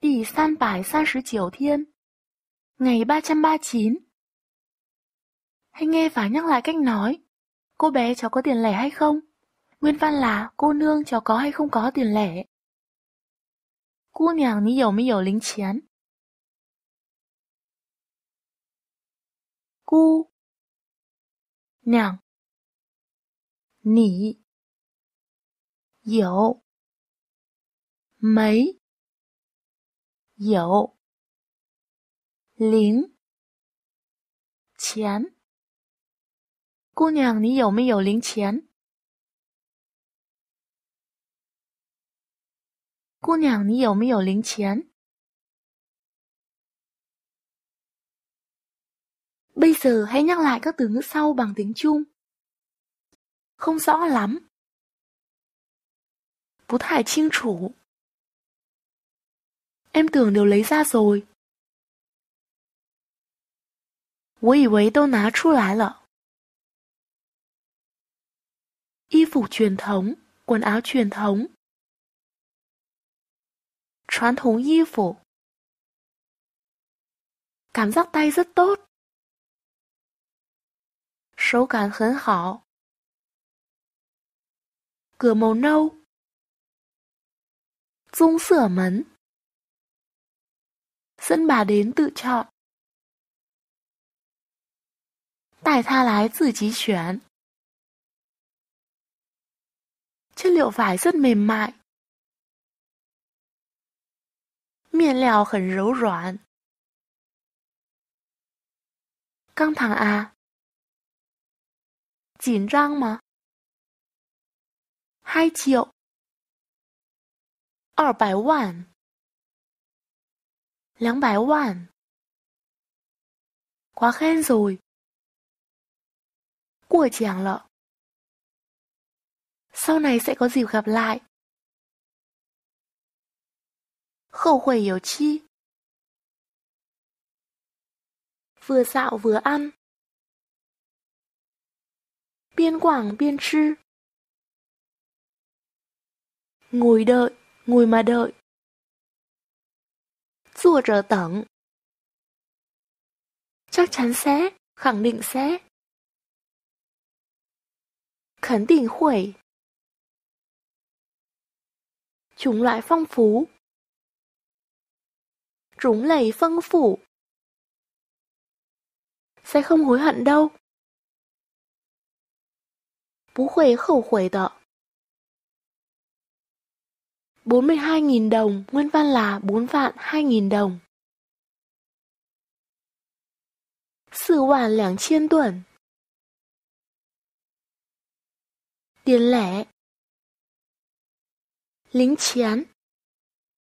第三百三十九 thiên Ngày 339 Hay nghe và nhắc lại cách nói Cô bé cháu có tiền lẻ hay không? Nguyên văn là cô nương cháu có hay không có tiền lẻ? Cô nàng ní dầu mi dầu lính chén Cô Nàng Nỉ Dầu Mấy 有零钱，姑娘，你有没有零钱？姑娘，你有没有零钱？Bây giờ hãy nhắc lại các từ ngữ sau bằng tiếng Trung. Không rõ lắm. 不太清楚。Em tưởng đều lấy ra rồi. 我以为都拿出来了。衣服 truyền thống, quần áo truyền thống. 传统衣服 Cảm giác tay rất tốt. 手感很好。cửa màu nâu. Dung sửa mấn dẫn bà đến tự chọn. Tài tha lái tự trí chuyển. Chất liệu vải rất mềm mại. Miền lèo khẩn 柔软. Căng thẳng à? Chỉn răng mà. Hai triệu. Ở quá khen rồi, sau này sẽ có dịp gặp lại. khẩu khỏe chi, vừa dạo vừa ăn. Biên quảng biên biên 吃. Ngồi đợi, ngồi mà đợi. 坐着等。chắc chắn sẽ, khẳng định sẽ. Khẳng định hội. Chủng loại phong phú. Trúng lầy phân phủ. Sẽ không hối hận đâu. Bú khuấy khẩu khuấy đó. 42.000 đồng, nguyên văn là 4 vạn 2.000 đồng. chiên 4 tiền lẻ lính chiến